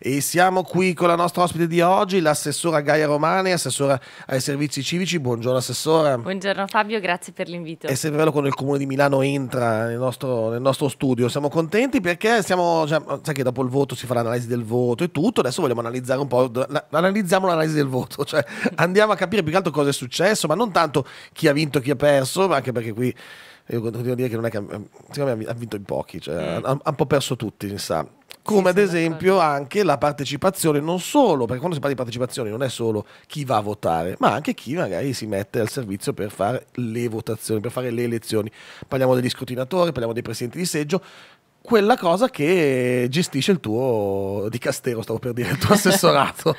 E siamo qui con la nostra ospite di oggi, l'assessora Gaia Romani, assessora ai servizi civici. Buongiorno assessora. Buongiorno Fabio, grazie per l'invito. È sempre bello quando il comune di Milano entra nel nostro, nel nostro studio. Siamo contenti perché siamo, già, sai che dopo il voto si fa l'analisi del voto e tutto. Adesso vogliamo analizzare un po', analizziamo l'analisi del voto, cioè andiamo a capire più che altro cosa è successo, ma non tanto chi ha vinto e chi ha perso, anche perché qui io continuo a dire che non è che ehm, secondo me ha vinto in pochi, cioè, mm. ha, un po' perso tutti, mi sa. Come sì, ad esempio anche la partecipazione, non solo, perché quando si parla di partecipazione non è solo chi va a votare, ma anche chi magari si mette al servizio per fare le votazioni, per fare le elezioni. Parliamo degli scrutinatori, parliamo dei presidenti di seggio, quella cosa che gestisce il tuo di castero, stavo per dire, il tuo assessorato.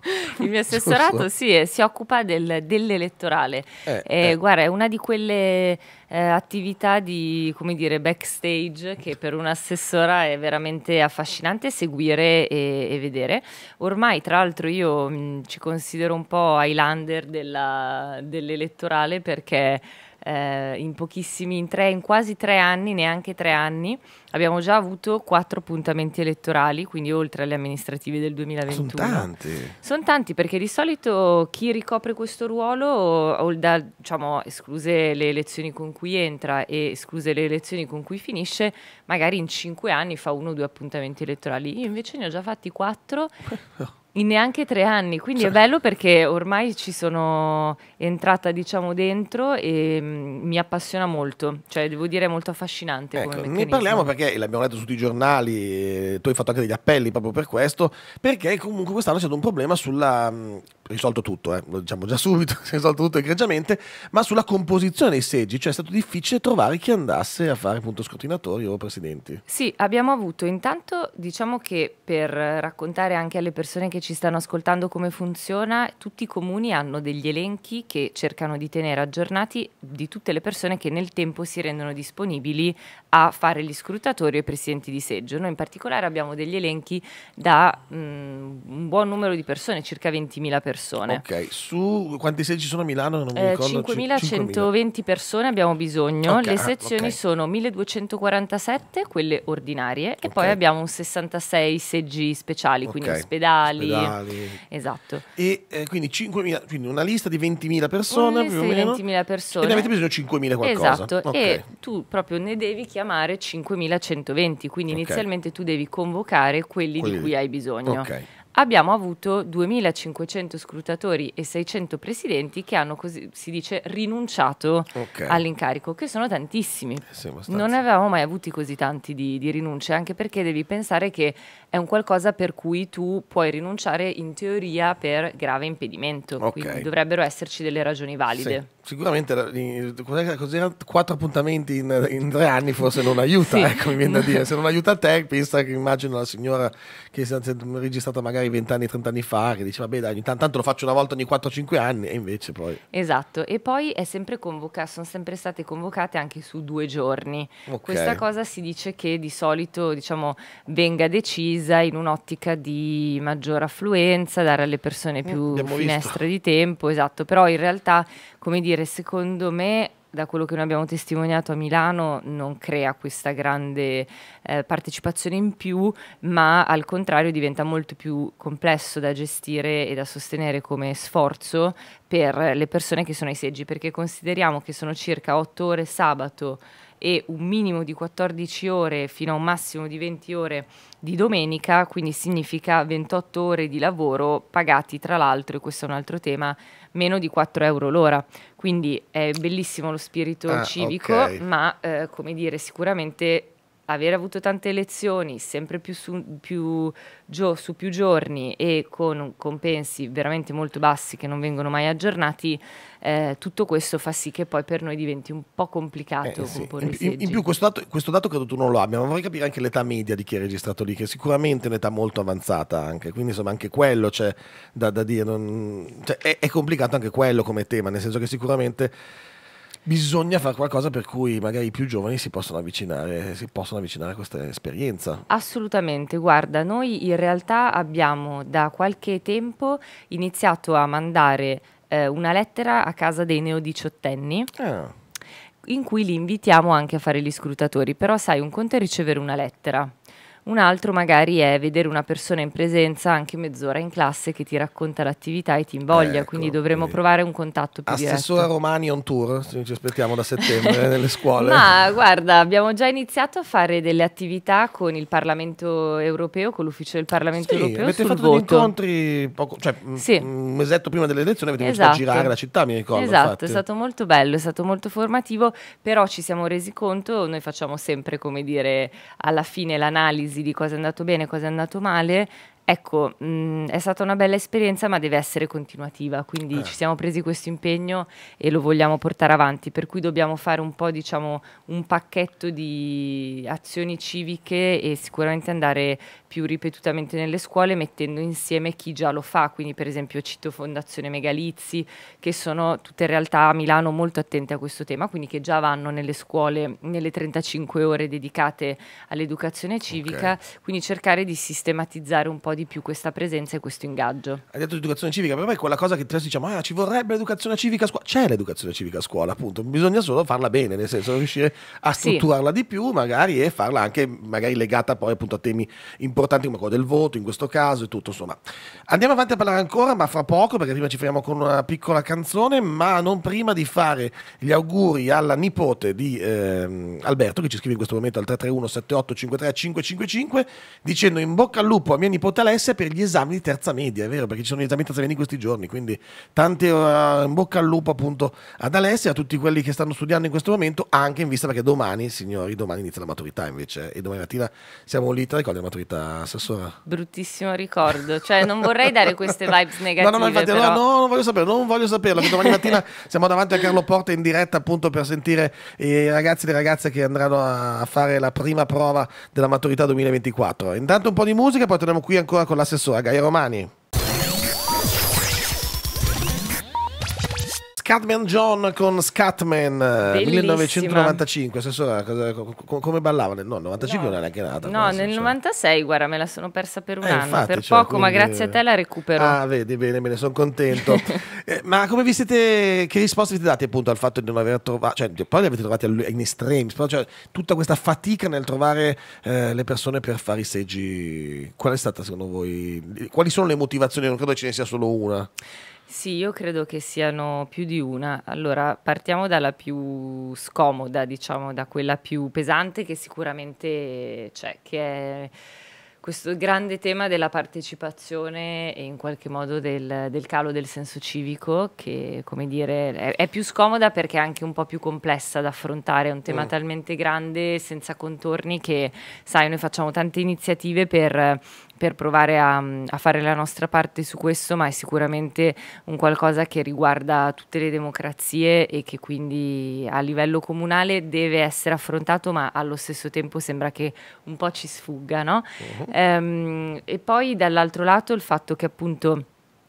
Il mio assessorato sì, eh, si occupa del, dell'elettorale. Eh, eh, eh. Guarda, è una di quelle eh, attività di dire, backstage che per un assessora è veramente affascinante seguire e, e vedere. Ormai, tra l'altro, io mh, ci considero un po' Highlander dell'elettorale perché eh, in pochissimi, in, tre, in quasi tre anni, neanche tre anni, abbiamo già avuto quattro appuntamenti elettorali, quindi oltre alle amministrative del 2021. Sono tanti. Sono tanti perché di solito chi ricopre questo ruolo, o, da, diciamo, escluse le elezioni con cui entra e escluse le elezioni con cui finisce, magari in cinque anni fa uno o due appuntamenti elettorali. Io invece ne ho già fatti quattro. in neanche tre anni, quindi cioè. è bello perché ormai ci sono entrata diciamo dentro e mm, mi appassiona molto, cioè devo dire è molto affascinante. Ecco, ne parliamo perché l'abbiamo letto su tutti i giornali, eh, tu hai fatto anche degli appelli proprio per questo, perché comunque quest'anno c'è stato un problema sulla mm, risolto tutto, eh, lo diciamo già subito, si è risolto tutto egregiamente, ma sulla composizione dei seggi, cioè è stato difficile trovare chi andasse a fare appunto scrutinatori o presidenti. Sì, abbiamo avuto intanto, diciamo che per raccontare anche alle persone che ci stanno ascoltando come funziona, tutti i comuni hanno degli elenchi che cercano di tenere aggiornati di tutte le persone che nel tempo si rendono disponibili a fare gli scrutatori o i presidenti di seggio. Noi in particolare abbiamo degli elenchi da mh, mm, un buon numero di persone, circa 20.000 persone persone. Ok, su quanti seggi sono a Milano? Non mi eh, ricordo. 5.120 persone abbiamo bisogno. Okay, Le ah, sezioni ah, okay. sono 1.247, quelle ordinarie, okay. e poi abbiamo 66 seggi speciali, quindi ospedali. ospedali. Esatto. E eh, quindi, 5.000, quindi una lista di 20.000 persone. più o meno. 20.000 persone. E ne avete bisogno 5.000 qualcosa. Esatto, e tu proprio ne devi chiamare 5.120, quindi inizialmente tu devi convocare quelli, quelli di cui hai bisogno. Ok abbiamo avuto 2.500 scrutatori e 600 presidenti che hanno, così si dice, rinunciato okay. all'incarico, che sono tantissimi. Eh, non avevamo mai avuti così tanti di, di, rinunce, anche perché devi pensare che è un qualcosa per cui tu puoi rinunciare in teoria per grave impedimento, okay. quindi dovrebbero esserci delle ragioni valide. Sì sicuramente quattro appuntamenti in, in, tre anni forse non aiuta, sì. ecco, mi viene da dire. Se non aiuta te, pensa che immagino la signora che si è registrata magari magari 20 anni, 30 anni fa, che diceva, beh dai, tanto, tanto lo faccio una volta ogni 4-5 anni, e invece poi... Esatto, e poi sempre convoca- sono sempre state convocate anche su due giorni. Okay. Questa cosa si dice che di solito, diciamo, venga decisa in un'ottica di maggior affluenza, dare alle persone mm, più mm, finestre visto. di tempo, esatto, però in realtà, come dire, secondo me da quello che noi abbiamo testimoniato a Milano non crea questa grande eh, partecipazione in più, ma al contrario diventa molto più complesso da gestire e da sostenere come sforzo per le persone che sono ai seggi, perché consideriamo che sono circa otto ore sabato e un minimo di 14 ore fino a un massimo di 20 ore di domenica, quindi significa 28 ore di lavoro pagati tra l'altro, e questo è un altro tema, meno di 4 euro l'ora. Quindi è bellissimo lo spirito ah, civico, okay. ma eh, come dire, sicuramente aver avuto tante lezioni, sempre più su più, su più giorni e con compensi veramente molto bassi che non vengono mai aggiornati, eh, tutto questo fa sì che poi per noi diventi un po' complicato eh, sì. in, in, in, più questo dato, questo dato credo tu non lo abbia, ma vorrei capire anche l'età media di chi è registrato lì, che è sicuramente è un'età molto avanzata anche, quindi insomma anche quello c'è da, da dire, non, cioè, è, è complicato anche quello come tema, nel senso che sicuramente bisogna fare qualcosa per cui magari i più giovani si possono avvicinare, si possono avvicinare a questa esperienza. Assolutamente, guarda, noi in realtà abbiamo da qualche tempo iniziato a mandare eh, una lettera a casa dei neodiciottenni. Ah. In cui li invitiamo anche a fare gli scrutatori, però sai, un conto è ricevere una lettera un altro magari è vedere una persona in presenza anche mezz'ora in classe che ti racconta l'attività e ti invoglia, ecco, quindi dovremmo quindi. provare un contatto più Assessora diretto. Romani on tour, ci aspettiamo da settembre nelle scuole. Ma guarda, abbiamo già iniziato a fare delle attività con il Parlamento europeo, con l'ufficio del Parlamento sì, europeo. Avete fatto voto. degli incontri poco, cioè, sì. un mesetto prima delle elezioni avete esatto. a girare la città, mi ricordo. Esatto, infatti. è stato molto bello, è stato molto formativo, però ci siamo resi conto, noi facciamo sempre come dire alla fine l'analisi analisi di cosa è andato bene e cosa è andato male, Ecco, mh, mm, è stata una bella esperienza, ma deve essere continuativa, quindi eh. ci siamo presi questo impegno e lo vogliamo portare avanti, per cui dobbiamo fare un po', diciamo, un pacchetto di azioni civiche e sicuramente andare più ripetutamente nelle scuole mettendo insieme chi già lo fa, quindi per esempio cito Fondazione Megalizzi, che sono tutte in realtà a Milano molto attente a questo tema, quindi che già vanno nelle scuole nelle 35 ore dedicate all'educazione civica, okay. quindi cercare di sistematizzare un po' di più questa presenza e questo ingaggio. Hai detto educazione civica, però è quella cosa che adesso diciamo, ah, ci vorrebbe l'educazione civica a scuola. C'è l'educazione civica a scuola, appunto, bisogna solo farla bene, nel senso riuscire a strutturarla sì. di più magari e farla anche magari legata poi appunto a temi importanti come quello del voto, in questo caso e tutto, insomma. Andiamo avanti a parlare ancora, ma fra poco, perché prima ci fermiamo con una piccola canzone, ma non prima di fare gli auguri alla nipote di ehm, Alberto, che ci scrive in questo momento al 331 78 53 dicendo in bocca al lupo a mia nipote Alessia per gli esami di terza media, è vero, perché ci sono gli esami di terza media in questi giorni, quindi tante uh, in bocca al lupo appunto ad Alessia, a tutti quelli che stanno studiando in questo momento, anche in vista perché domani, signori, domani inizia la maturità invece e domani mattina siamo lì, te ricordi la maturità, Assessora? Bruttissimo ricordo, cioè non vorrei dare queste vibes negative. No, no, infatti, no, no, non voglio saperlo, non voglio saperlo, perché domani mattina siamo davanti a Carlo Porta in diretta appunto per sentire i ragazzi e le ragazze che andranno a fare la prima prova della maturità 2024. Intanto un po' di musica, poi torniamo qui ancora ancora con l'assessore Gaia Romani. Scatman John con Scatman eh, Bellissima. 1995, eh, cosa, come ballavano? No, 95 no. non è neanche nata. No, nel 96, guarda, me la sono persa per un eh, anno, infatti, per cioè, poco, quindi... ma grazie a te la recupero. Ah, vedi, bene, me ne sono contento. eh, ma come vi siete, che risposte vi siete dati appunto al fatto di non aver trovato, cioè poi li avete trovati in extremis, però cioè, tutta questa fatica nel trovare eh, le persone per fare i seggi, qual è stata secondo voi, quali sono le motivazioni? Non credo ce ne sia solo una. Sì, io credo che siano più di una. Allora, partiamo dalla più scomoda, diciamo, da quella più pesante che sicuramente c'è, che è questo grande tema della partecipazione e in qualche modo del, del calo del senso civico, che come dire è, è, più scomoda perché è anche un po' più complessa da affrontare, è un tema mm. talmente grande, senza contorni, che sai, noi facciamo tante iniziative per per provare a, mm, a, fare la nostra parte su questo, ma è sicuramente un qualcosa che riguarda tutte le democrazie e che quindi a livello comunale deve essere affrontato, ma allo stesso tempo sembra che un po' ci sfugga. No? Uh -huh. ehm, e poi dall'altro lato il fatto che appunto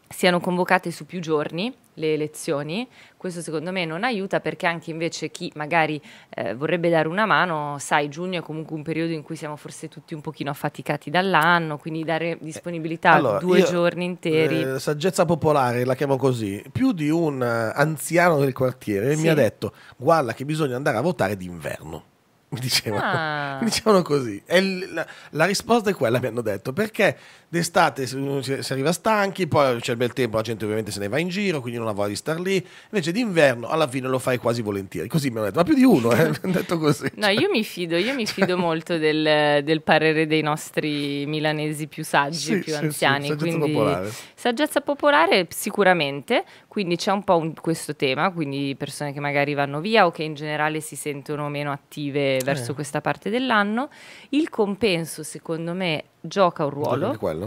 siano convocate su più giorni le elezioni, questo secondo me non aiuta perché anche invece chi magari eh, vorrebbe dare una mano, sai, giugno è comunque un periodo in cui siamo forse tutti un pochino affaticati dall'anno, quindi dare eh, disponibilità allora, a due io, giorni interi. Eh, saggezza popolare, la chiamo così, più di un eh, anziano del quartiere sì. mi ha detto guarda che bisogna andare a votare d'inverno. Mi dicevano, ah. mi dicevano così. E la, la risposta è quella, mi hanno detto, perché D'estate si arriva stanchi, poi c'è il bel tempo, la gente ovviamente se ne va in giro, quindi non ha voglia di star lì. Invece d'inverno alla fine lo fai quasi volentieri. Così mi hanno detto, ma più di uno, eh? mi hanno detto così. No, io mi fido, io mi fido molto del, del, parere dei nostri milanesi più saggi, sì, più sì, anziani. Sì, saggezza quindi, popolare. Saggezza popolare sicuramente, quindi c'è un po' un, questo tema, quindi persone che magari vanno via o che in generale si sentono meno attive verso eh. questa parte dell'anno. Il compenso secondo me gioca un ruolo Quello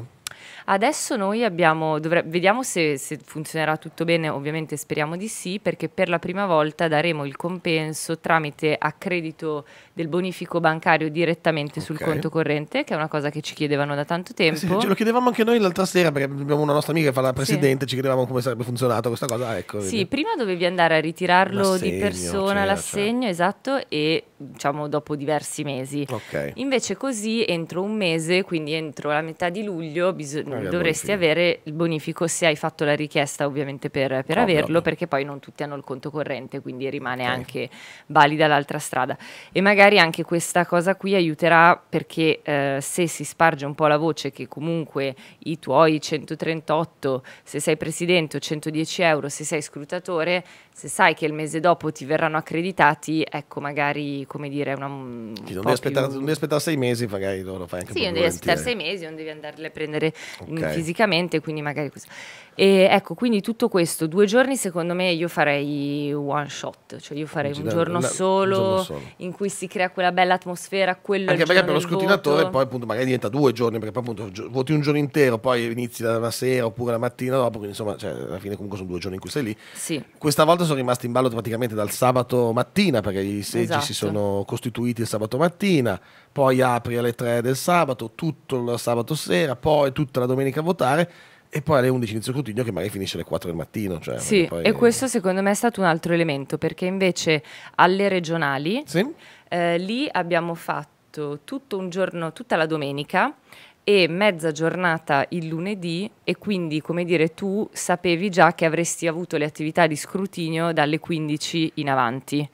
Adesso noi abbiamo, dovre- vediamo se, se, funzionerà tutto bene, ovviamente speriamo di sì, perché per la prima volta daremo il compenso tramite accredito del bonifico bancario direttamente okay. sul conto corrente, che è una cosa che ci chiedevano da tanto tempo. Eh sì, ce lo chiedevamo anche noi l'altra sera, perché abbiamo una nostra amica che fa la presidente, sì. ci chiedevamo come sarebbe funzionato questa cosa. ecco, sì, vedi. prima dovevi andare a ritirarlo l'assegno, di persona, cioè, l'assegno, cioè. esatto, e diciamo dopo diversi mesi. Okay. Invece così entro un mese, quindi entro la metà di luglio, bisogna bis- dovresti avere il bonifico se hai fatto la richiesta ovviamente per, per oh, averlo, bravo. perché poi non tutti hanno il conto corrente, quindi rimane okay. anche valida l'altra strada. E magari anche questa cosa qui aiuterà perché eh, se si sparge un po' la voce che comunque i tuoi 138, se sei presidente o 110 euro, se sei scrutatore, se sai che il mese dopo ti verranno accreditati, ecco magari come dire una... Un sì, non, devi aspettare, più... non devi aspettare sei mesi, magari loro fai anche Sì, non devi aspettare sei mesi, non devi andarle a prendere okay. Mm, fisicamente, quindi magari così. E ecco, quindi tutto questo, due giorni secondo me io farei one shot, cioè io farei un giorno, la, solo, un giorno, solo, in cui si crea quella bella atmosfera, quello Anche perché per lo scrutinatore poi appunto magari diventa due giorni, perché poi appunto voti un giorno intero, poi inizi la sera oppure la mattina dopo, quindi insomma cioè, alla fine comunque sono due giorni in cui sei lì. Sì. Questa volta sono rimasti in ballo praticamente dal sabato mattina, perché i seggi esatto. si sono costituiti il sabato mattina poi apri alle 3 del sabato, tutto il sabato sera, poi tutta la domenica a votare e poi alle 11 inizio il continuo che magari finisce alle 4 del mattino. Cioè, sì, poi... e questo secondo me è stato un altro elemento perché invece alle regionali sì? eh, lì abbiamo fatto tutto un giorno, tutta la domenica e mezza giornata il lunedì e quindi, come dire, tu sapevi già che avresti avuto le attività di scrutinio dalle 15 in avanti.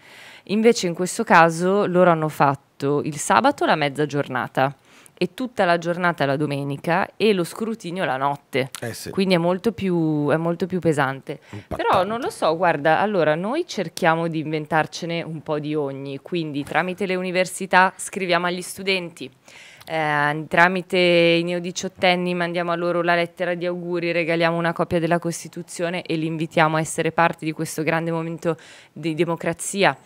Invece in questo caso loro hanno fatto fatto il sabato la mezza giornata e tutta la giornata la domenica e lo scrutinio la notte. Eh sì. Quindi è molto più, è molto più pesante. Impattante. Però non lo so, guarda, allora noi cerchiamo di inventarcene un po' di ogni, quindi tramite le università scriviamo agli studenti. Eh, tramite i neodiciottenni mandiamo a loro la lettera di auguri, regaliamo una copia della Costituzione e li invitiamo a essere parte di questo grande momento di democrazia.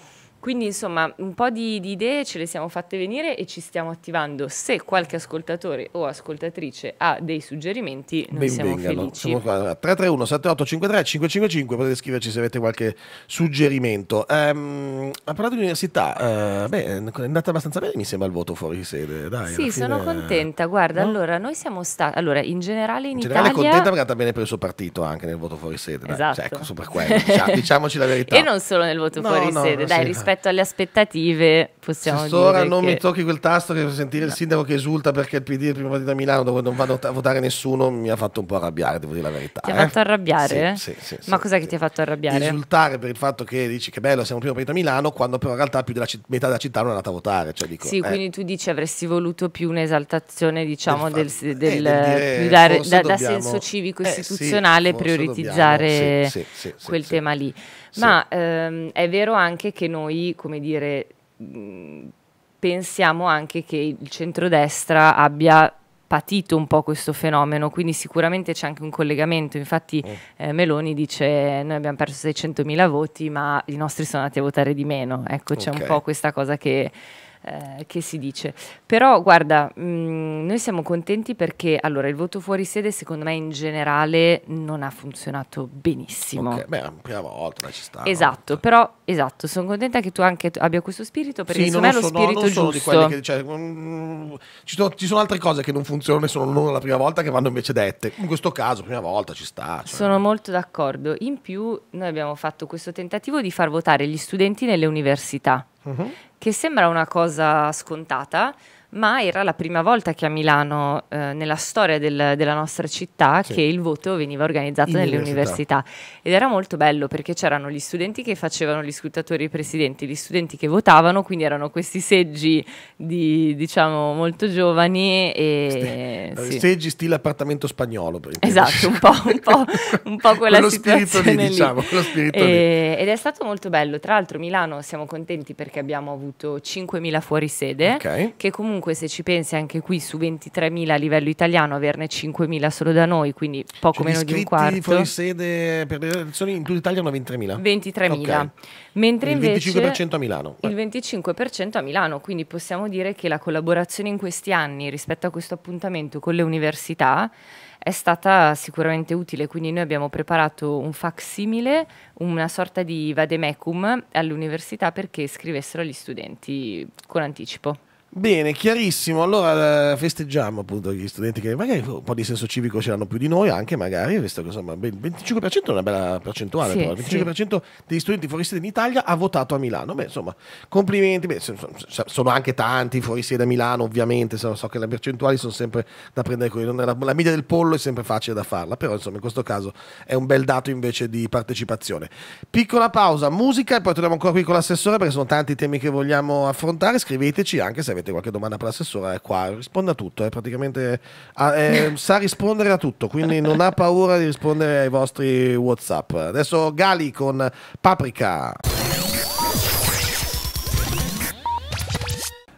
Quindi insomma un po' di, di, idee ce le siamo fatte venire e ci stiamo attivando. Se qualche ascoltatore o ascoltatrice ha dei suggerimenti, noi ben siamo vengano. felici. Siamo qua, 331 78 53 555 potete scriverci se avete qualche suggerimento. Um, ha parlato di università, uh, beh, è andata abbastanza bene mi sembra il voto fuori sede. Dai, sì, sono contenta. Guarda, no? allora noi siamo stati, allora in generale in, in generale Italia... contenta perché è andata bene per il suo partito anche nel voto fuori sede. Dai. Cioè, esatto. Cioè, ecco, sopra quello, diciamo, diciamoci la verità. e non solo nel voto no, fuori no, sede, dai, sì. rispetto rispetto alle aspettative, possiamo Sessora, dire. Ora non che... mi tocchi quel tasto che sentire no. il sindaco che esulta perché il PD è il primo partito a Milano dove non vado a votare nessuno mi ha fatto un po' arrabbiare, devo dire la verità. Ti eh? ha fatto eh. arrabbiare? Sì, sì, sì Ma sì, cos'è sì. che ti ha fatto arrabbiare? Esultare per il fatto che dici che bello, siamo il primo partito a Milano, quando però in realtà più della metà della città non è andata a votare. Cioè dico, sì, eh. quindi tu dici avresti voluto più un'esaltazione, diciamo, eh, del, del, del, eh, del dare, da, dobbiamo... da, senso civico eh, istituzionale prioritizzare dobbiamo, quel tema lì. Ma ehm, è vero anche che noi, come dire, mhmm, pensiamo anche che il centrodestra abbia patito un po' questo fenomeno, quindi sicuramente c'è anche un collegamento. Infatti mm. eh, Meloni dice noi abbiamo perso 600.000 voti, ma i nostri sono andati a votare di meno. Ecco, c'è okay. un po' questa cosa che eh, che si dice. Però guarda, mh, mm, noi siamo contenti perché allora il voto fuori sede secondo me in generale non ha funzionato benissimo. Okay, beh, è la prima volta ci sta. Esatto, però esatto, sono contenta che tu anche abbia questo spirito perché sì, secondo me è lo sono, spirito giusto. Di quelli che, cioè, mh, mm, ci, sono, ci, sono, altre cose che non funzionano e sono non la prima volta che vanno invece dette. In questo caso, prima volta ci sta. Cioè. Sono molto d'accordo. In più noi abbiamo fatto questo tentativo di far votare gli studenti nelle università uh-huh. che sembra una cosa scontata, ma era la prima volta che a Milano, eh, nella storia del, della nostra città, sì. che il voto veniva organizzato In nelle università. università. Ed era molto bello perché c'erano gli studenti che facevano gli scrutatori e presidenti, gli studenti che votavano, quindi erano questi seggi di, diciamo, molto giovani. E, Ste- sì. Seggi stile appartamento spagnolo. Esatto, un po', un po', un po quella quello situazione lì, lì. Diciamo, quello spirito e, lì. Eh, ed è stato molto bello. Tra l'altro Milano siamo contenti perché abbiamo avuto 5.000 fuori sede, okay. che comunque comunque se ci pensi anche qui su 23.000 a livello italiano averne 5.000 solo da noi, quindi poco cioè, meno di un quarto. fuori sede per le elezioni in tutta Italia sono 23.000. 23.000. Okay. Mentre il invece, 25% a Milano. Eh. Il 25% a Milano, quindi possiamo dire che la collaborazione in questi anni rispetto a questo appuntamento con le università è stata sicuramente utile, quindi noi abbiamo preparato un facsimile, una sorta di vademecum all'università perché scrivessero gli studenti con anticipo. Bene, chiarissimo. Allora eh, festeggiamo appunto gli studenti che magari un po' di senso civico ce l'hanno più di noi, anche magari, visto che insomma il 25% è una bella percentuale, sì, però. il 25% sì. degli studenti fuori in Italia ha votato a Milano. Beh, insomma, complimenti. Beh, sono anche tanti fuori sede a Milano, ovviamente, so, che le percentuali sono sempre da prendere con la, la media del pollo è sempre facile da farla, però insomma in questo caso è un bel dato invece di partecipazione. Piccola pausa, musica e poi torniamo ancora qui con l'assessore perché sono tanti i temi che vogliamo affrontare. Scriveteci anche se avete avete qualche domanda per l'assessore, è qua, risponde a tutto, è praticamente a, ah, è, sa rispondere a tutto, quindi non ha paura di rispondere ai vostri WhatsApp. Adesso Gali con Paprika.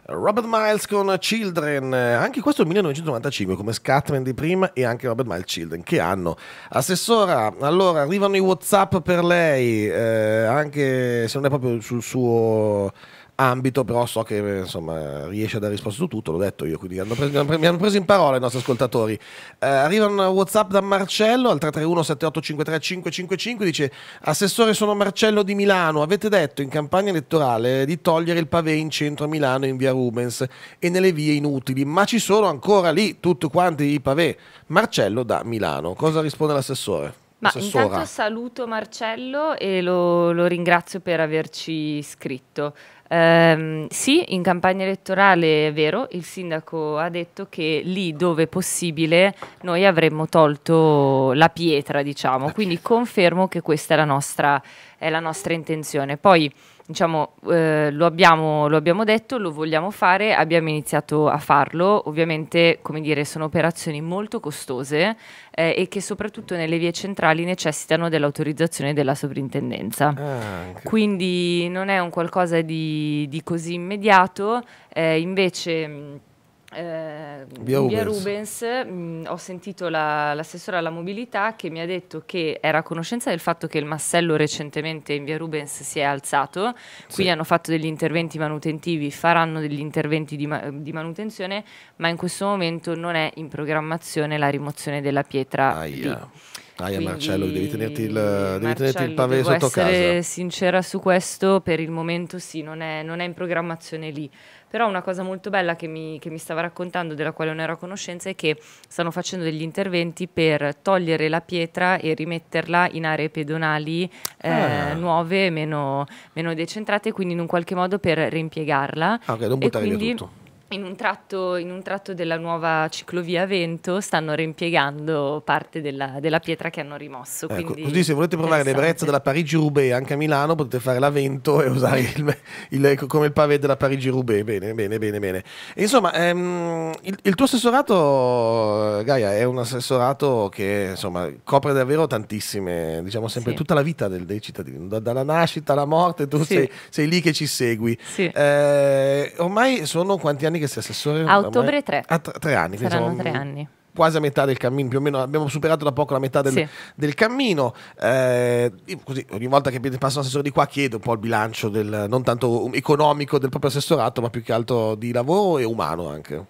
Robert Miles con Children, anche questo 1995 come Scatman di prima e anche Robert Miles Children, che hanno. Assessora, allora arrivano i Whatsapp per lei, eh, anche se non è proprio sul suo ambito, però so che insomma, riesce a dare risposta su tutto, l'ho detto io, quindi hanno preso, mi hanno preso in parola i nostri ascoltatori. Eh, arriva un Whatsapp da Marcello al 331-7853-555, dice Assessore sono Marcello di Milano, avete detto in campagna elettorale di togliere il pavé in centro a Milano in via Rubens e nelle vie inutili, ma ci sono ancora lì tutti quanti i pavé. Marcello da Milano, cosa risponde l'assessore? Ma intanto saluto Marcello e lo, lo ringrazio per averci scritto. Um, sì, in campagna elettorale è vero, il sindaco ha detto che lì dove possibile noi avremmo tolto la pietra, diciamo, quindi confermo che questa è la nostra è la nostra intenzione. Poi diciamo, eh, lo, abbiamo, lo, abbiamo, detto, lo vogliamo fare, abbiamo iniziato a farlo, ovviamente come dire, sono operazioni molto costose eh, e che soprattutto nelle vie centrali necessitano dell'autorizzazione della sovrintendenza. Ah, Quindi non è un qualcosa di, di così immediato, eh, invece... Ehm, via, via Rubens, mh, ho sentito l'assessora la, alla mobilità che mi ha detto che era a conoscenza del fatto che il massello recentemente in via Rubens si è alzato, sì. quindi hanno fatto degli interventi manutentivi, faranno degli interventi di, di, manutenzione, ma in questo momento non è in programmazione la rimozione della pietra. Aia. Quindi, Marcello, devi tenerti il, Marcello, devi tenerti il pavé sotto casa. Devo essere sincera su questo, per il momento sì, non è, non è in programmazione lì però una cosa molto bella che mi, che mi stava raccontando, della quale non ero a conoscenza, è che stanno facendo degli interventi per togliere la pietra e rimetterla in aree pedonali eh, ah. nuove, meno, meno, decentrate, quindi in un qualche modo per reimpiegarla. Ah, ok, non buttare via tutto in un, tratto, in un, tratto, della nuova ciclovia Vento stanno reimpiegando parte della, della pietra che hanno rimosso. Ecco, così se volete provare l'ebbrezza della Parigi-Roubaix anche a Milano potete fare la Vento e usare il, il, come il pavé della Parigi-Roubaix. Bene, bene, bene, bene. E insomma, ehm, il, il, tuo assessorato, Gaia, è un assessorato che insomma, copre davvero tantissime, diciamo sempre sì. tutta la vita del, dei cittadini, da, dalla nascita alla morte, tu sì. sei, sei, lì che ci segui. Sì. Eh, ormai sono quanti anni? anni che sei assessore? A ottobre 3. A t- tre anni. Saranno diciamo, tre anni quasi a metà del cammino, più o meno abbiamo superato da poco la metà del, sì. del cammino. Eh, così, ogni volta che passa un assessore di qua chiedo un po' il bilancio del, non tanto economico del proprio assessorato, ma più che altro di lavoro e umano anche.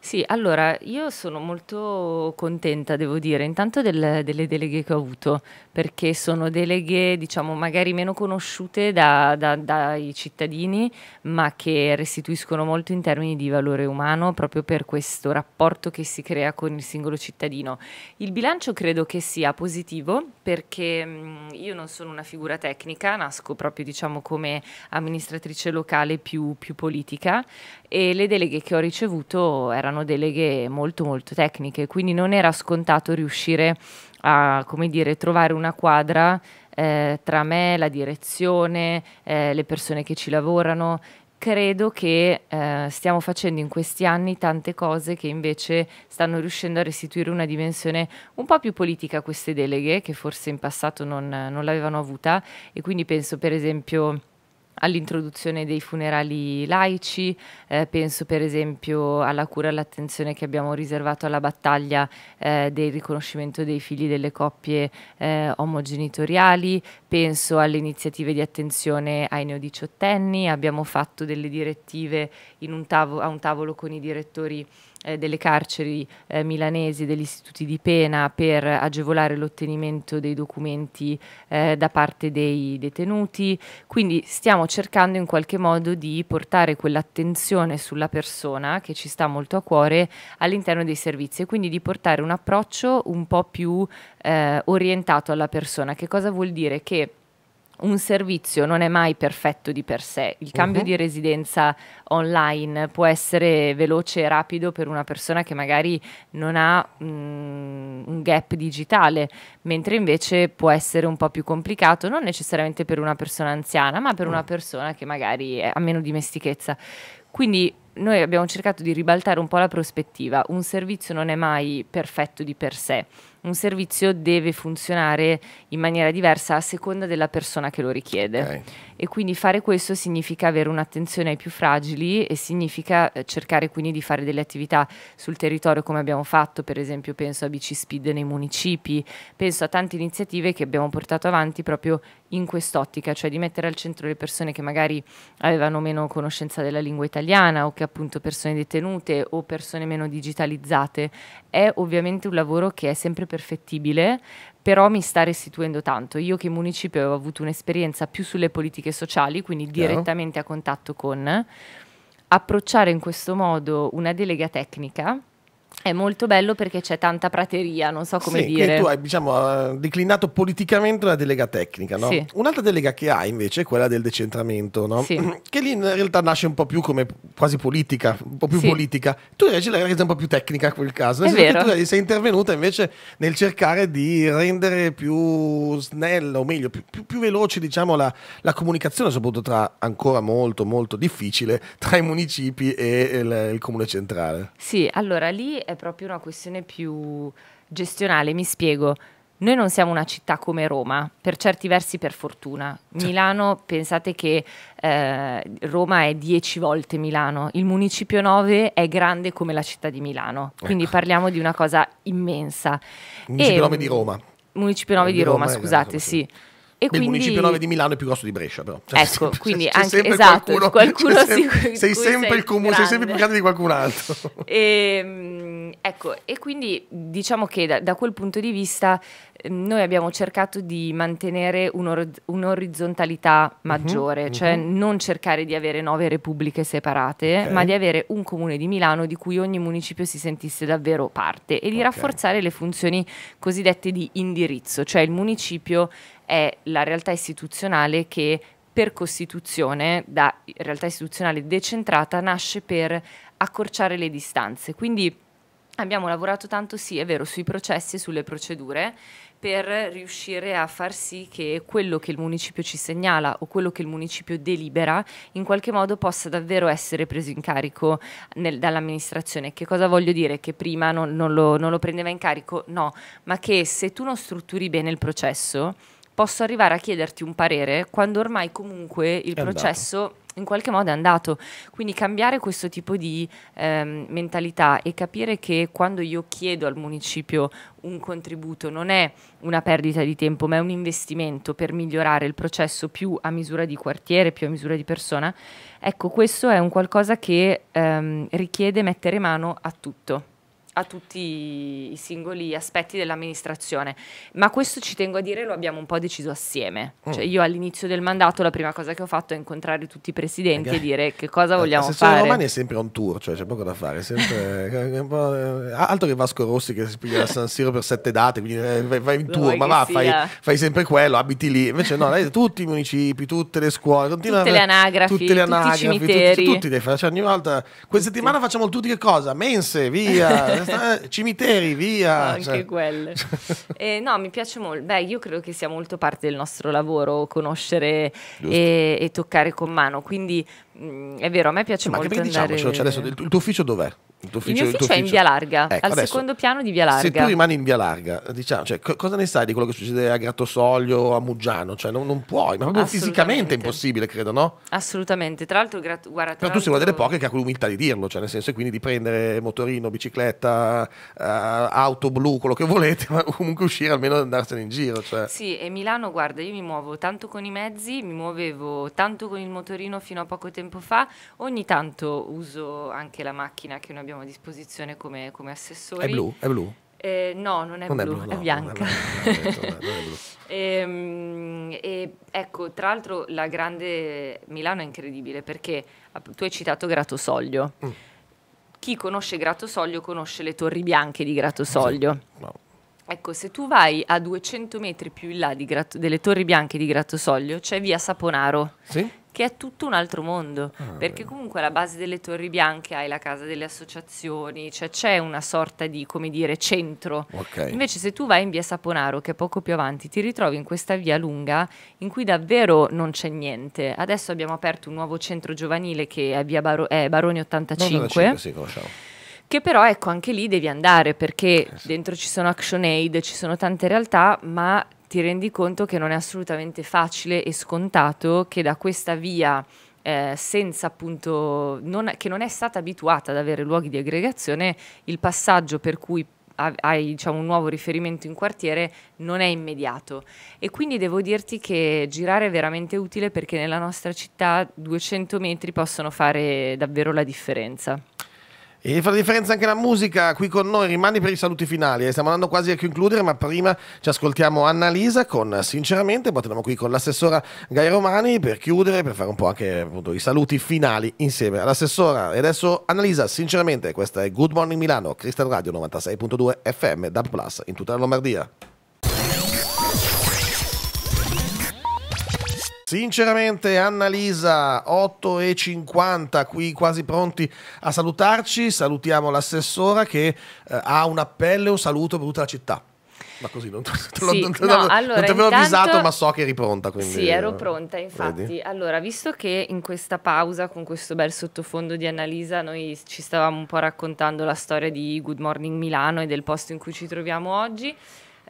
Sì, allora io sono molto contenta, devo dire, intanto del, delle deleghe che ho avuto, perché sono deleghe, diciamo, magari meno conosciute da, da, dai cittadini, ma che restituiscono molto in termini di valore umano, proprio per questo rapporto che si crea con il singolo cittadino. Il bilancio credo che sia positivo, perché mh, mm, io non sono una figura tecnica, nasco proprio, diciamo, come amministratrice locale più, più politica e le deleghe che ho ricevuto erano erano deleghe molto molto tecniche, quindi non era scontato riuscire a come dire, trovare una quadra eh, tra me, la direzione, eh, le persone che ci lavorano. Credo che eh, stiamo facendo in questi anni tante cose che invece stanno riuscendo a restituire una dimensione un po' più politica a queste deleghe, che forse in passato non, non l'avevano avuta. E quindi penso per esempio all'introduzione dei funerali laici, eh, penso per esempio alla cura e all'attenzione che abbiamo riservato alla battaglia eh, del riconoscimento dei figli delle coppie eh, omogenitoriali, penso alle iniziative di attenzione ai neodiciottenni, abbiamo fatto delle direttive un a un tavolo con i direttori eh, delle carceri eh, milanesi, degli istituti di pena per agevolare l'ottenimento dei documenti eh, da parte dei detenuti. Quindi stiamo cercando in qualche modo di portare quell'attenzione sulla persona che ci sta molto a cuore all'interno dei servizi e quindi di portare un approccio un po' più eh, orientato alla persona. Che cosa vuol dire? Che un servizio non è mai perfetto di per sé. Il cambio uh mhm. -huh. di residenza online può essere veloce e rapido per una persona che magari non ha mh, mm, un gap digitale, mentre invece può essere un po' più complicato, non necessariamente per una persona anziana, ma per uh -huh. una mm. persona che magari ha meno dimestichezza. Quindi noi abbiamo cercato di ribaltare un po' la prospettiva, un servizio non è mai perfetto di per sé, un servizio deve funzionare in maniera diversa a seconda della persona che lo richiede. Okay. E quindi fare questo significa avere un'attenzione ai più fragili e significa eh, cercare quindi di fare delle attività sul territorio come abbiamo fatto, per esempio penso a BC Speed nei municipi, penso a tante iniziative che abbiamo portato avanti proprio in quest'ottica, cioè di mettere al centro le persone che magari avevano meno conoscenza della lingua italiana o che appunto persone detenute o persone meno digitalizzate. È ovviamente un lavoro che è sempre perfettibile, però mi sta restituendo tanto. Io che in municipio ho avuto un'esperienza più sulle politiche sociali, quindi Chiaro. direttamente a contatto con, approcciare in questo modo una delega tecnica è molto bello perché c'è tanta prateria, non so come sì, dire. tu hai diciamo, eh, declinato politicamente una delega tecnica, no? sì. Un'altra delega che hai invece è quella del decentramento, no? sì. Che lì in realtà nasce un po' più come quasi politica, un po' più politica. Tu invece l'hai resa un po' più tecnica in quel caso. Nel senso tu sei intervenuta invece nel cercare di rendere più snella, o meglio, più, più, più veloce, diciamo, la, la, comunicazione, soprattutto tra ancora molto, molto difficile, tra i municipi e il, il comune centrale. Sì, allora lì è proprio una questione più gestionale, mi spiego. Noi non siamo una città come Roma, per certi versi per fortuna. Certo. Milano, pensate che eh, Roma è dieci volte Milano, il municipio 9 è grande come la città di Milano, ecco. quindi ecco. parliamo di una cosa immensa. Municipio 9 di Roma. Municipio 9 di, di Roma, Roma scusate, sì. Così. E Nel quindi... municipio 9 di Milano è più grosso di Brescia, però. Cioè, ecco, sempre, quindi c'è, anche, c'è esatto, qualcuno, qualcuno c'è sempre, sei sempre il comune, sei sempre più grande di qualcun altro. E, mm, ecco, e quindi diciamo che da, da, quel punto di vista mm, noi abbiamo cercato di mantenere un'or- un'orizzontalità mhm, maggiore, uh-huh, cioè uh-huh. non cercare di avere nove repubbliche separate, okay. ma di avere un comune di Milano di cui ogni municipio si sentisse davvero parte e di okay. rafforzare le funzioni cosiddette di indirizzo, cioè il municipio è la realtà istituzionale che per Costituzione, da realtà istituzionale decentrata, nasce per accorciare le distanze. Quindi abbiamo lavorato tanto, sì, è vero, sui processi e sulle procedure per riuscire a far sì che quello che il municipio ci segnala o quello che il municipio delibera in qualche modo possa davvero essere preso in carico dall'amministrazione. Che cosa voglio dire? Che prima non, non, lo, non lo prendeva in carico? No, ma che se tu non strutturi bene il processo posso arrivare a chiederti un parere quando ormai comunque il è processo andato. in qualche modo è andato. Quindi cambiare questo tipo di ehm, mentalità e capire che quando io chiedo al municipio un contributo non è una perdita di tempo, ma è un investimento per migliorare il processo più a misura di quartiere, più a misura di persona. Ecco, questo è un qualcosa che ehm, richiede mettere mano a tutto a tutti i singoli aspetti dell'amministrazione. Ma questo ci tengo a dire, lo abbiamo un po' deciso assieme. Mm. Cioè io all'inizio del mandato la prima cosa che ho fatto è incontrare tutti i presidenti okay. Eh, e dire che cosa eh, vogliamo eh, fare. Romani è sempre un tour, cioè c'è poco da fare. Sempre, eh, altro che Vasco Rossi che si piglia a San Siro per sette date, quindi eh, vai in lo tour, ma va, fai, fai, sempre quello, abiti lì. Invece no, lei, tutti i municipi, tutte le scuole, continua tutte, le anagrafi, tutte le anagrafi, tutti i cimiteri. Tutti, tutti devi fare, cioè ogni volta, questa settimana facciamo tutti che cosa? Mense, via. Eh, cimiteri, via. Anche cioè. quelle. eh, no, mi piace molto. Beh, io credo che sia molto parte del nostro lavoro conoscere e, e toccare con mano, quindi Mm, è vero, a me piace ma molto che diciamo? andare... diciamocelo, cioè adesso il tuo, ufficio dov'è? Il, tuo ufficio, il mio ufficio, è in via larga, ecco, al adesso, secondo piano di via larga. Se tu rimani in via larga, diciamo, cioè, co- cosa ne sai di quello che succede a Grattosoglio, a Muggiano? Cioè, non, non puoi, ma proprio fisicamente è impossibile, credo, no? Assolutamente. Tra l'altro, gra- guarda. Però tu sei una delle poche che ha quell'umiltà di dirlo, cioè, nel senso quindi di prendere motorino, bicicletta, uh, auto blu, quello che volete, ma comunque uscire almeno ad andarsene in giro. Cioè. Sì, e Milano, guarda, io mi muovo tanto con i mezzi, mi muovevo tanto con il motorino fino a poco tempo tempo fa. Ogni tanto uso anche la macchina che noi abbiamo a disposizione come, come assessore. È blu, è blu. Eh, no, non è non blu, è, blu, no, è bianca. Ehm, e, ecco, tra l'altro la grande Milano è incredibile perché tu hai citato Gratosoglio. Mm. Chi conosce Gratosoglio conosce le torri bianche di Gratosoglio. Sì. Wow. Ecco, se tu vai a 200 metri più in là delle torri bianche di Grattosoglio, c'è via Saponaro, sì? che è tutto un altro mondo, ah, perché beh. comunque alla base delle Torri Bianche hai la casa delle associazioni, cioè c'è una sorta di, come dire, centro. Okay. Invece se tu vai in via Saponaro, che è poco più avanti, ti ritrovi in questa via lunga in cui davvero non c'è niente. Adesso abbiamo aperto un nuovo centro giovanile che è via Baro è Baroni 85. 95, sì, conosciamo che però ecco anche lì devi andare perché eh dentro ci sono ActionAid, ci sono tante realtà, ma ti rendi conto che non è assolutamente facile e scontato che da questa via eh, senza appunto non, che non è stata abituata ad avere luoghi di aggregazione, il passaggio per cui hai diciamo, un nuovo riferimento in quartiere non è immediato e quindi devo dirti che girare è veramente utile perché nella nostra città 200 metri possono fare davvero la differenza. E fa la differenza anche la musica qui con noi, rimani per i saluti finali, eh, stiamo andando quasi a concludere, ma prima ci ascoltiamo Annalisa con Sinceramente, poi torniamo qui con l'assessora Gai Romani per chiudere, per fare un po' anche appunto, i saluti finali insieme all'assessora. E adesso Annalisa, sinceramente, questa è Good Morning Milano, Crystal Radio 96.2 FM, Dub Plus, in tutta la Lombardia. Sinceramente, Annalisa, 50, qui quasi pronti a salutarci. Salutiamo l'assessora che eh, ha un appello e un saluto per tutta la città. Ma così non, sì, non, no, allora, non ti avevo intanto, avvisato, ma so che eri pronta. Quindi, sì, ero pronta, eh, infatti. Vedi? Allora, visto che in questa pausa, con questo bel sottofondo di Annalisa, noi ci stavamo un po' raccontando la storia di Good Morning Milano e del posto in cui ci troviamo oggi.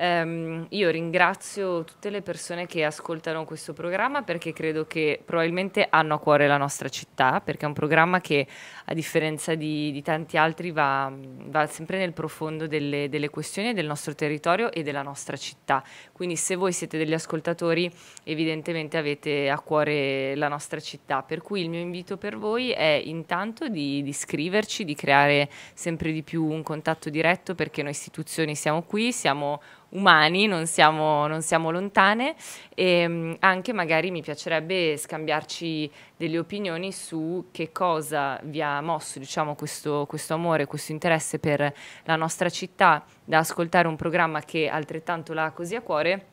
Um, io ringrazio tutte le persone che ascoltano questo programma perché credo che probabilmente hanno a cuore la nostra città, perché è un programma che a differenza di, di tanti altri va, va, sempre nel profondo delle, delle questioni del nostro territorio e della nostra città. Quindi se voi siete degli ascoltatori evidentemente avete a cuore la nostra città, per cui il mio invito per voi è intanto di, di iscriverci, di creare sempre di più un contatto diretto perché noi istituzioni siamo qui, siamo umani, non siamo, non siamo lontane e ehm, anche magari mi piacerebbe scambiarci delle opinioni su che cosa vi ha mosso diciamo, questo, questo amore, questo interesse per la nostra città da ascoltare un programma che altrettanto la ha così a cuore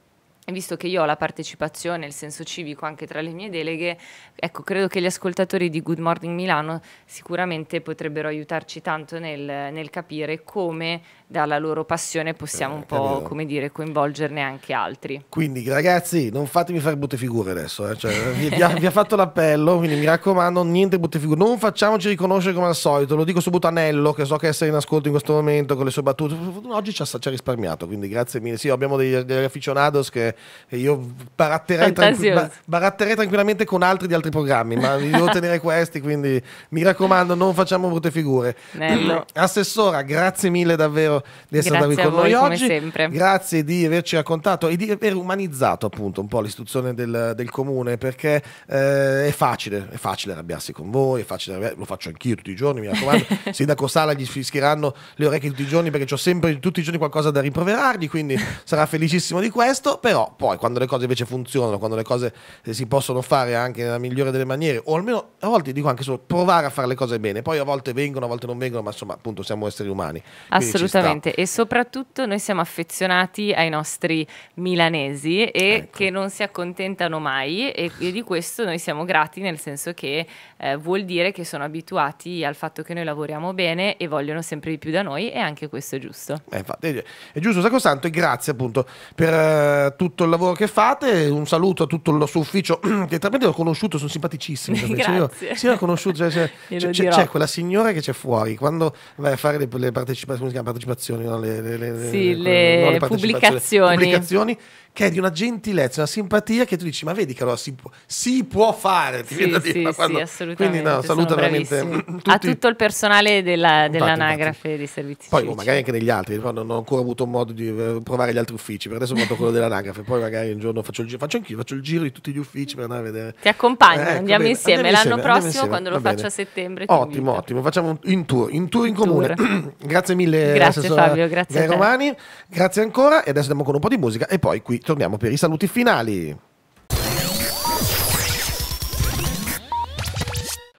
visto che io ho la partecipazione, il senso civico anche tra le mie deleghe, ecco, credo che gli ascoltatori di Good Morning Milano sicuramente potrebbero aiutarci tanto nel, nel capire come dalla loro passione possiamo eh, un po', come dire, coinvolgerne anche altri. Quindi ragazzi, non fatemi fare brutte figure adesso, eh? cioè, vi, vi, ha, vi, ha, fatto l'appello, quindi mi raccomando, niente brutte figure, non facciamoci riconoscere come al solito, lo dico subito a Nello, che so che essere in ascolto in questo momento con le sue battute, oggi ci ha, ci ha risparmiato, quindi grazie mille, sì, abbiamo degli, degli aficionados che io baratterei, tranqu- baratterei, tranquillamente con altri di altri programmi, ma vi devo tenere questi, quindi mi raccomando, non facciamo brutte figure. Bello. Assessora, grazie mille davvero di essere grazie qui con noi oggi. Sempre. Grazie di averci raccontato e di aver umanizzato appunto un po' l'istituzione del, del comune, perché eh, è facile, è facile arrabbiarsi con voi, è facile arrabbiarsi, lo faccio anch'io tutti i giorni, mi raccomando. Sindaco Sala gli fischieranno le orecchie tutti i giorni perché ho sempre tutti i giorni qualcosa da rimproverargli, quindi sarà felicissimo di questo, però poi quando le cose invece funzionano, quando le cose eh, si possono fare anche nella migliore delle maniere, o almeno a volte dico anche solo provare a fare le cose bene, poi a volte vengono, a volte non vengono, ma insomma appunto siamo esseri umani. Assolutamente e soprattutto noi siamo affezionati ai nostri milanesi e ecco. che non si accontentano mai e, e, di questo noi siamo grati nel senso che eh, vuol dire che sono abituati al fatto che noi lavoriamo bene e vogliono sempre di più da noi e anche questo è giusto. Eh, infatti, è giusto Sacrosanto e grazie appunto per eh, tutto tutto il lavoro che fate, un saluto a tutto il suo ufficio, che tra l'altro ho conosciuto, sono simpaticissimi. Cioè io, sì, l'ho conosciuto, cioè, c'è, c'è, c'è, quella signora che c'è fuori, quando vai a fare le, le partecipa- partecipazioni, no? le, le, sì, no, le, pubblicazioni. pubblicazioni che è di una gentilezza, una simpatia che tu dici, ma vedi che allora si può, si può fare, ti sì, viene da dire. Sì, quando... sì, assolutamente. Quindi no, saluto veramente tutti... a tutto il personale della, dell'anagrafe infatti. dei servizi Poi oh, magari anche degli altri, non ho ancora avuto modo di eh, provare gli altri uffici, per adesso ho fatto quello dell'anagrafe, poi magari un giorno faccio il giro, faccio anch'io, faccio il giro di tutti gli uffici per andare a vedere. Ti accompagno, eh, ecco, andiamo, insieme. andiamo insieme l'anno prossimo insieme, quando lo faccio a settembre. Ottimo, ottimo, facciamo un, in tour, in tour in, in comune. Tour. grazie mille grazie Fabio, grazie Gai Romani, grazie ancora e adesso andiamo con un po' di musica e poi qui torniamo per i saluti finali.